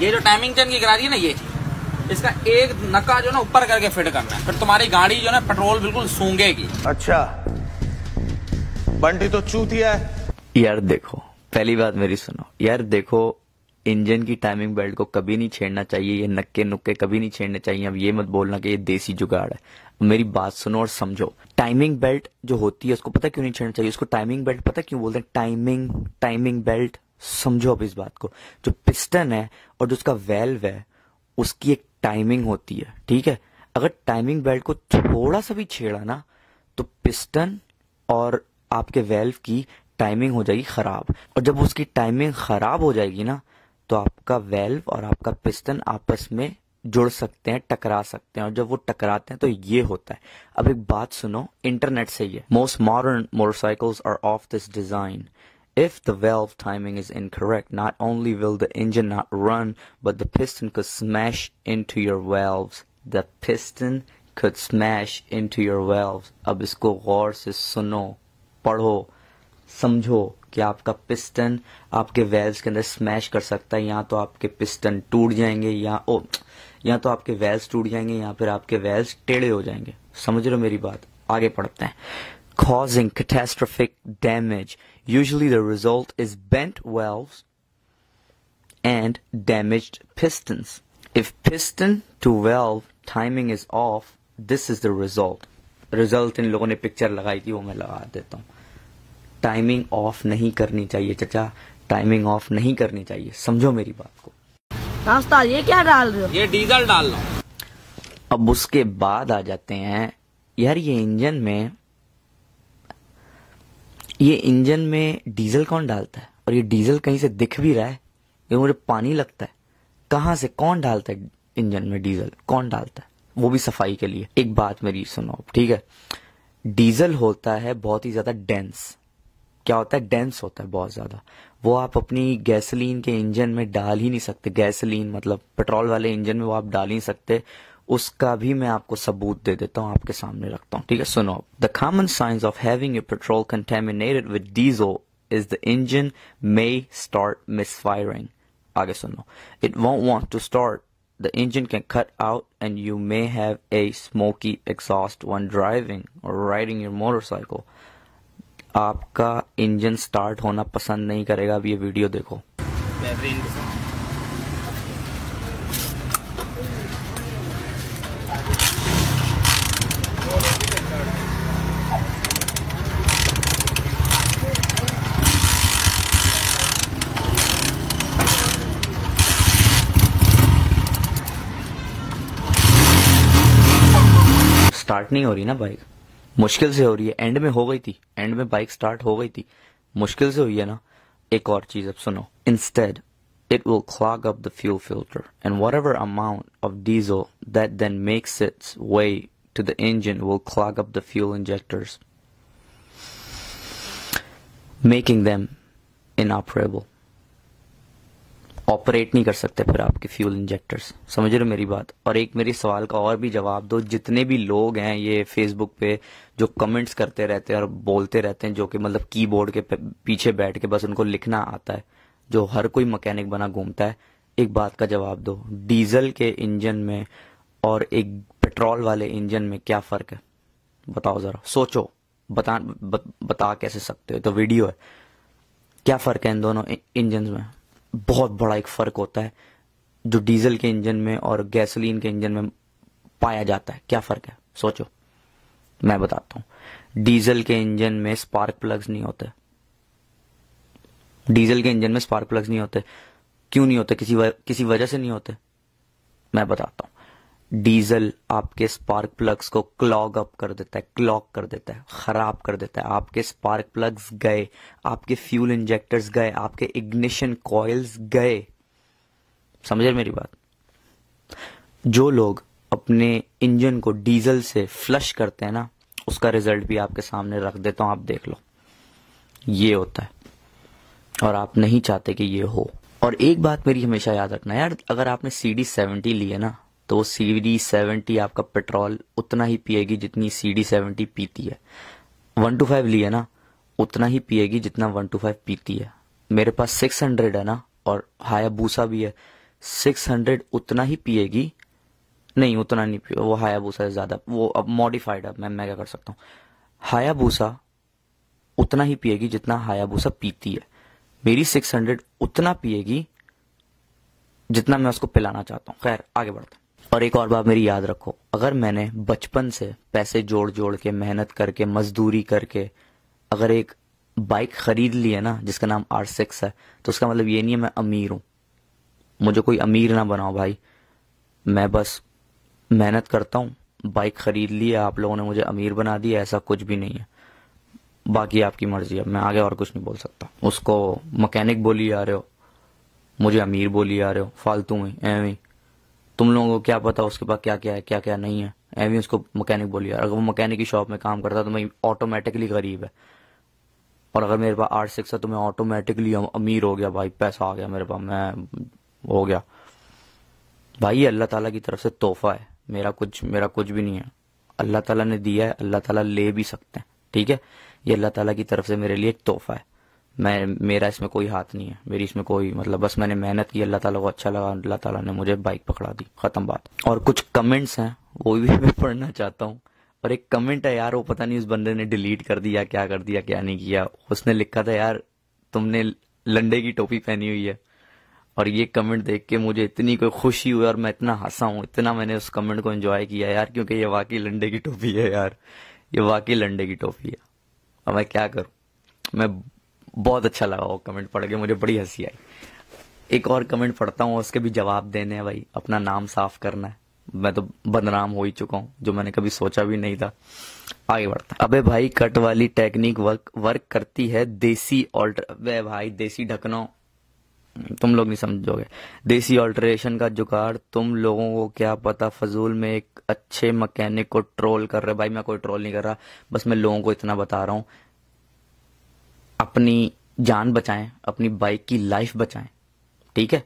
ये जो timing chain की करा रही है ना ये इसका एक नक्का जो ना ऊपर करके फिट करना है फिर तुम्हारी गाड़ी जो ना पेट्रोल बिल्कुल सूंगेगी अच्छा बंटी तो चूती है यार देखो पहली बात मेरी सुनो यार देखो इंजन की टाइमिंग बेल्ट को कभी नहीं छेड़ना चाहिए ये नक्के नुक्के कभी नहीं छेड़ने चाहिए अब ये मत बोलना कि ये देसी जुगाड़ है मेरी बात सुनो और समझो टाइमिंग बेल्ट जो होती है उसको पता क्यों नहीं छेड़ना चाहिए उसको टाइमिंग बेल्ट पता क्यों बोलते हैं टाइमिंग टाइमिंग बेल्ट समझो अब इस बात को जो पिस्टन है और जो उसका वेल्व है उसकी एक टाइमिंग होती है ठीक है अगर टाइमिंग बेल्ट को थोड़ा सा भी छेड़ा ना तो पिस्टन और आपके वेल्व की टाइमिंग हो जाएगी खराब और जब उसकी टाइमिंग खराब हो जाएगी ना तो आपका वेल्व और आपका पिस्टन आपस में जुड़ सकते हैं टकरा सकते हैं और जब वो टकराते हैं तो ये होता है अब एक बात सुनो इंटरनेट से ये most modern motorcycles are of this design If the valve timing is incorrect, not only will the engine not run, but the piston could smash into your valves. The piston could smash into your valves. अब इसको गौर से सुनो पढ़ो समझो कि आपका piston आपके Wales के अंदर स्मैश कर सकता है या तो आपके पिस्टन टूट जाएंगे या ओ या तो आपके वेल्स टूट जाएंगे या फिर आपके वेल्स टेढ़े हो जाएंगे समझ रहे हो मेरी बात आगे पढ़ते हैं causing catastrophic damage. Usually the result is bent valves and damaged pistons. If piston to valve timing is off, this is the result. Result इन लोगों ने पिक्चर लगाई थी वो मैं लगा देता हूँ टाइमिंग ऑफ नहीं करनी चाहिए चचा टाइमिंग ऑफ नहीं करनी चाहिए समझो मेरी बात को नाश्ता ये क्या डाल रहे हो ये डीजल डाल रहा अब उसके बाद आ जाते हैं यार ये इंजन में ये इंजन में डीजल कौन डालता है और ये डीजल कहीं से दिख भी रहा है ये मुझे पानी लगता है कहां से कौन डालता है इंजन में डीजल कौन डालता है वो भी सफाई के लिए एक बात मेरी सुनो ठीक है डीजल होता है बहुत ही ज्यादा डेंस क्या होता है डेंस होता है बहुत ज्यादा वो आप अपनी गैसोलीन के इंजन में डाल ही नहीं सकते गैसोलीन मतलब पेट्रोल वाले इंजन में वो आप डाल ही नहीं सकते उसका भी मैं आपको सबूत दे देता हूँ आपके सामने रखता हूँ ठीक है सुनो the common science of having a petrol contaminated with diesel is the engine may start misfiring आगे सुनो it won't want to start the engine can cut out and you may have a smoky exhaust when driving और riding your motorcycle आपका engine start होना पसंद नहीं करेगा अब ये वीडियो देखो Instead, it will clog up the fuel filter and whatever amount of diesel that then makes its way to the engine will clog up the fuel injectors making them inoperable operate नहीं कर सकते फिर आपके fuel injectors समझ रहे हो मेरी बात और एक मेरी सवाल का और भी जवाब दो जितने भी लोग हैं ये फेसबुक पे जो कमेंट्स करते रहते हैं और बोलते रहते हैं जो कि मतलब कीबोर्ड के पीछे बैठ के बस उनको लिखना आता है जो हर कोई मकैनिक बना घूमता है एक बात का जवाब दो डीजल के इंजन में और एक पेट्रोल वाले इंजन में क्या फर्क है बताओ जरा सोचो बता ब, बता कैसे सकते हो तो वीडियो है क्या फर्क है इन दोनों इंजन में बहुत बड़ा एक फर्क होता है जो डीजल के इंजन में और गैसोलीन के इंजन में पाया जाता है क्या फर्क है सोचो मैं बताता हूं डीजल के इंजन में स्पार्क प्लग्स नहीं होते डीजल के इंजन में स्पार्क प्लग्स नहीं होते क्यों नहीं होते किसी किसी वजह से नहीं होते मैं बताता हूं डीजल आपके स्पार्क प्लग्स को क्लॉग अप कर देता है क्लॉक कर देता है खराब कर देता है आपके स्पार्क प्लग्स गए आपके फ्यूल इंजेक्टर्स गए आपके इग्निशन कॉयल्स गए समझे मेरी बात जो लोग अपने इंजन को डीजल से फ्लश करते हैं ना उसका रिजल्ट भी आपके सामने रख देता हूं आप देख लो ये होता है और आप नहीं चाहते कि ये हो और एक बात मेरी हमेशा याद रखना यार अगर आपने सी डी सेवेंटी ली है ना तो वो सी डी सेवेंटी आपका पेट्रोल उतना ही पिएगी जितनी सी डी सेवेंटी पीती है वन टू फाइव लिया ना उतना ही पिएगी जितना वन टू फाइव पीती है मेरे पास सिक्स हंड्रेड है ना और हायाबूसा भी है सिक्स हंड्रेड उतना ही पिएगी नहीं उतना नहीं पिए वो हायाबूसा है ज़्यादा वो अब मॉडिफाइड है मैं मैं क्या कर सकता हूँ हायाबूसा उतना ही पिएगी जितना हायाबूसा पीती है मेरी सिक्स हंड्रेड उतना पिएगी जितना मैं उसको पिलाना चाहता हूँ खैर आगे बढ़ते और एक और बात मेरी याद रखो अगर मैंने बचपन से पैसे जोड़ जोड़ के मेहनत करके मजदूरी करके अगर एक बाइक खरीद ली है ना जिसका नाम आर सिक्स है तो उसका मतलब ये नहीं है मैं अमीर हूँ मुझे कोई अमीर ना बनाओ भाई मैं बस मेहनत करता हूँ बाइक खरीद ली है आप लोगों ने मुझे अमीर बना दिया ऐसा कुछ भी नहीं है बाकी आपकी मर्जी है मैं आगे और कुछ नहीं बोल सकता उसको मकैनिक बोली जा रहे हो मुझे अमीर बोली जा रहे हो फालतू में एवं तुम लोगों को क्या पता उसके पास क्या क्या है क्या क्या नहीं है एवं उसको मकैनिक बोलिए अगर वो मकैनिक की शॉप में काम करता तो मैं ऑटोमेटिकली गरीब है और अगर मेरे पास आर्ट सिक्स है तो मैं ऑटोमेटिकली अमीर हो गया भाई पैसा आ गया मेरे पास मैं हो गया भाई अल्लाह ताला की तरफ से तोहफा है मेरा कुछ मेरा कुछ भी नहीं है अल्लाह तला ने दिया है अल्लाह तला ले भी सकते हैं ठीक है ये अल्लाह तला की तरफ से मेरे लिए एक तोहफा है मैं मेरा इसमें कोई हाथ नहीं है मेरी इसमें कोई मतलब बस मैंने मेहनत की अल्लाह ताला को अच्छा लगा अल्लाह ताला ने मुझे बाइक पकड़ा दी खत्म बात और कुछ कमेंट्स हैं वो भी मैं पढ़ना चाहता हूँ और एक कमेंट है यार वो पता नहीं उस बंदे ने डिलीट कर दिया क्या कर दिया क्या नहीं किया उसने लिखा था यार तुमने लंडे की टोपी पहनी हुई है और ये कमेंट देख के मुझे इतनी कोई खुशी हुई और मैं इतना हंसा हूँ इतना मैंने उस कमेंट को एंजॉय किया यार क्योंकि ये वाकई लंडे की टोपी है यार ये वाकई लंडे की टोपी है और मैं क्या करूँ मैं बहुत अच्छा लगा वो कमेंट पढ़ के मुझे बड़ी हंसी आई एक और कमेंट पढ़ता हूँ उसके भी जवाब देने हैं भाई अपना नाम साफ करना है मैं तो बदनाम हो ही चुका हूँ जो मैंने कभी सोचा भी नहीं था आगे बढ़ता अबे भाई कट वाली टेक्निक वर्क वर्क करती है देसी ऑल्टर अबे भाई देसी ढकनो तुम लोग नहीं समझोगे देसी ऑल्ट्रेशन का जुगाड़ तुम लोगों को क्या पता फजूल में एक अच्छे मकैनिक को ट्रोल कर रहे भाई मैं कोई ट्रोल नहीं कर रहा बस मैं लोगों को इतना बता रहा हूँ अपनी जान बचाएं अपनी बाइक की लाइफ बचाएं ठीक है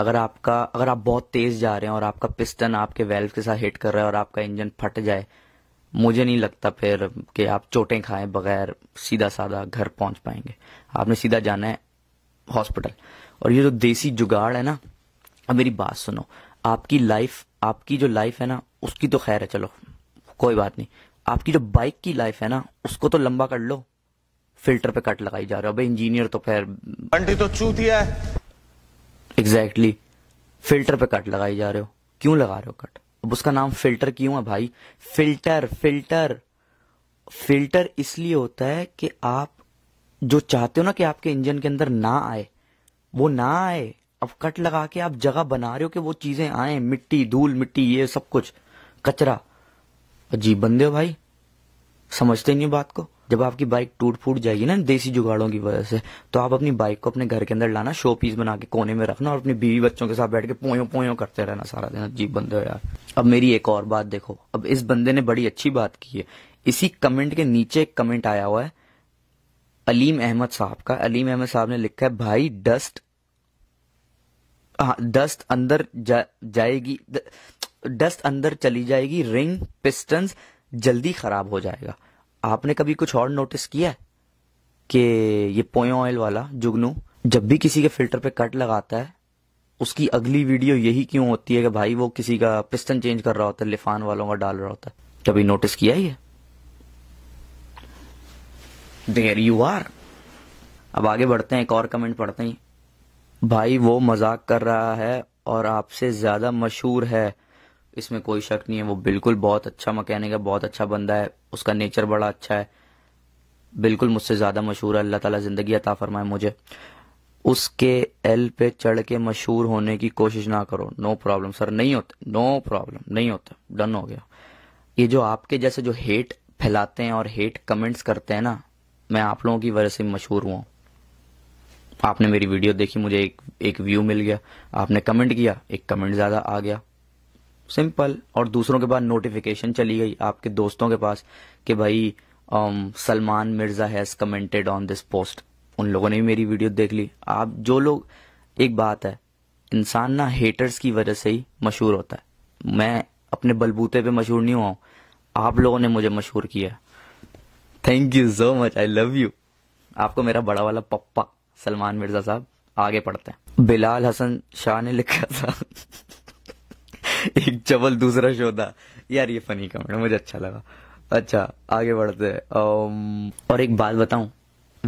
अगर आपका अगर आप बहुत तेज जा रहे हैं और आपका पिस्टन आपके वेल्व के साथ हिट कर रहा है और आपका इंजन फट जाए मुझे नहीं लगता फिर कि आप चोटें खाएं बगैर सीधा साधा घर पहुंच पाएंगे आपने सीधा जाना है हॉस्पिटल और ये जो देसी जुगाड़ है ना अब मेरी बात सुनो आपकी लाइफ आपकी जो लाइफ है ना उसकी तो खैर है चलो कोई बात नहीं आपकी जो बाइक की लाइफ है ना उसको तो लंबा कर लो फिल्टर पे कट लगाई जा रहे हो भाई इंजीनियर तो खैर आंटी तो चूती है एग्जैक्टली exactly, फिल्टर पे कट लगाई जा रहे हो क्यों लगा रहे हो कट अब उसका नाम फिल्टर क्यों है भाई फिल्टर फिल्टर फिल्टर इसलिए होता है कि आप जो चाहते हो ना कि आपके इंजन के अंदर ना आए वो ना आए अब कट लगा के आप जगह बना रहे हो कि वो चीजें आए मिट्टी धूल मिट्टी ये सब कुछ कचरा अजीब बंदे हो भाई समझते नहीं बात को जब आपकी बाइक टूट फूट जाएगी ना देसी जुगाड़ों की वजह से तो आप अपनी बाइक को अपने घर के अंदर लाना शो पीस बना के कोने में रखना और अपनी बीवी बच्चों के साथ बैठ के पोयो पोयो करते रहना सारा दिन अजीब बंद हो यार अब मेरी एक और बात देखो अब इस बंदे ने बड़ी अच्छी बात की है इसी कमेंट के नीचे एक कमेंट आया हुआ है अलीम अहमद साहब का अलीम अहमद साहब ने लिखा है भाई डस्ट हाँ डस्ट अंदर जा, जाएगी डस्ट अंदर चली जाएगी रिंग पिस्टन जल्दी खराब हो जाएगा आपने कभी कुछ और नोटिस किया है कि ये पोयो ऑयल वाला जुगनू जब भी किसी के फिल्टर पे कट लगाता है उसकी अगली वीडियो यही क्यों होती है कि भाई वो किसी का पिस्टन चेंज कर रहा होता है लिफान वालों का डाल रहा होता है कभी नोटिस किया ही है देर यू आर अब आगे बढ़ते हैं एक और कमेंट पढ़ते हैं भाई वो मजाक कर रहा है और आपसे ज्यादा मशहूर है इसमें कोई शक नहीं है वो बिल्कुल बहुत अच्छा मकैनिक है बहुत अच्छा बंदा है उसका नेचर बड़ा अच्छा है बिल्कुल मुझसे ज़्यादा मशहूर है अल्लाह ताला ज़िंदगी अता फरमाए मुझे उसके एल पे चढ़ के मशहूर होने की कोशिश ना करो नो प्रॉब्लम सर नहीं होते नो प्रॉब्लम नहीं होता डन हो गया ये जो आपके जैसे जो हेट फैलाते हैं और हेट कमेंट्स करते हैं ना मैं आप लोगों की वजह से मशहूर हुआ आपने मेरी वीडियो देखी मुझे एक एक व्यू मिल गया आपने कमेंट किया एक कमेंट ज़्यादा आ गया सिंपल और दूसरों के पास नोटिफिकेशन चली गई आपके दोस्तों के पास कि भाई um, Salman Mirza has commented on this post उन लोगों ने भी मेरी वीडियो देख ली आप जो लोग एक बात है इंसान ना हेटर्स की वजह से ही मशहूर होता है मैं अपने बलबूते पे मशहूर नहीं हुआ हूँ आप लोगों ने मुझे मशहूर किया thank you so much I love you आपको मेरा बड़ा वाला पप्पा सलमान मिर्जा साहब आगे पढ़ते हैं बिलाल हसन शाह ने लिखा था एक चबल दूसरा शोधा यार ये फनी कमेंट मुझे अच्छा लगा अच्छा आगे बढ़ते हैं um, और एक बात बताऊं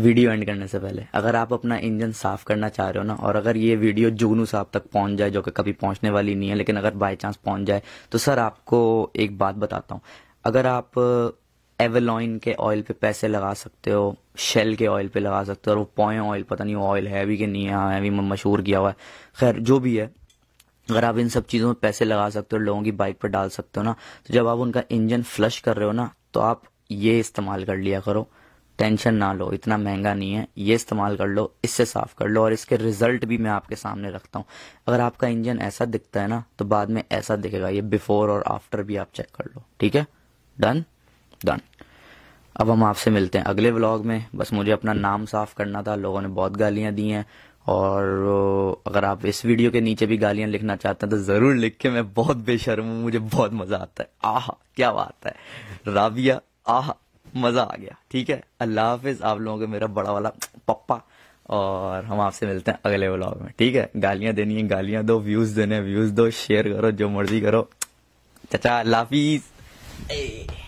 वीडियो एंड करने से पहले अगर आप अपना इंजन साफ करना चाह रहे हो ना और अगर ये वीडियो जुगनू साहब तक पहुंच जाए जो कि कभी पहुंचने वाली नहीं है लेकिन अगर बाय चांस पहुंच जाए तो सर आपको एक बात बताता हूँ अगर आप एवेलॉइन uh, के ऑयल पे पैसे लगा सकते हो शेल के ऑयल पे लगा सकते हो और वो पॉय ऑयल पता नहीं ऑयल है भी कि नहीं है अभी मशहूर किया हुआ है खैर जो भी है अगर आप इन सब चीज़ों में पैसे लगा सकते हो लोगों की बाइक पर डाल सकते हो ना तो जब आप उनका इंजन फ्लश कर रहे हो ना तो आप ये इस्तेमाल कर लिया करो टेंशन ना लो इतना महंगा नहीं है ये इस्तेमाल कर लो इससे साफ कर लो और इसके रिजल्ट भी मैं आपके सामने रखता हूं अगर आपका इंजन ऐसा दिखता है ना तो बाद में ऐसा दिखेगा ये बिफोर और आफ्टर भी आप चेक कर लो ठीक है डन डन अब हम आपसे मिलते हैं अगले व्लॉग में बस मुझे अपना नाम साफ करना था लोगों ने बहुत गालियां दी हैं और अगर आप इस वीडियो के नीचे भी गालियां लिखना चाहते हैं तो ज़रूर लिख के मैं बहुत बेशर्म हूं मुझे बहुत मज़ा आता है आहा क्या बात है राबिया आहा मज़ा आ गया ठीक है अल्लाह हाफिज़ आप लोगों के मेरा बड़ा वाला पप्पा और हम आपसे मिलते हैं अगले व्लॉग में ठीक है गालियां देनी है गालियां दो व्यूज़ देने व्यूज़ दो शेयर करो जो मर्जी करो चचा अल्लाह हाफिज़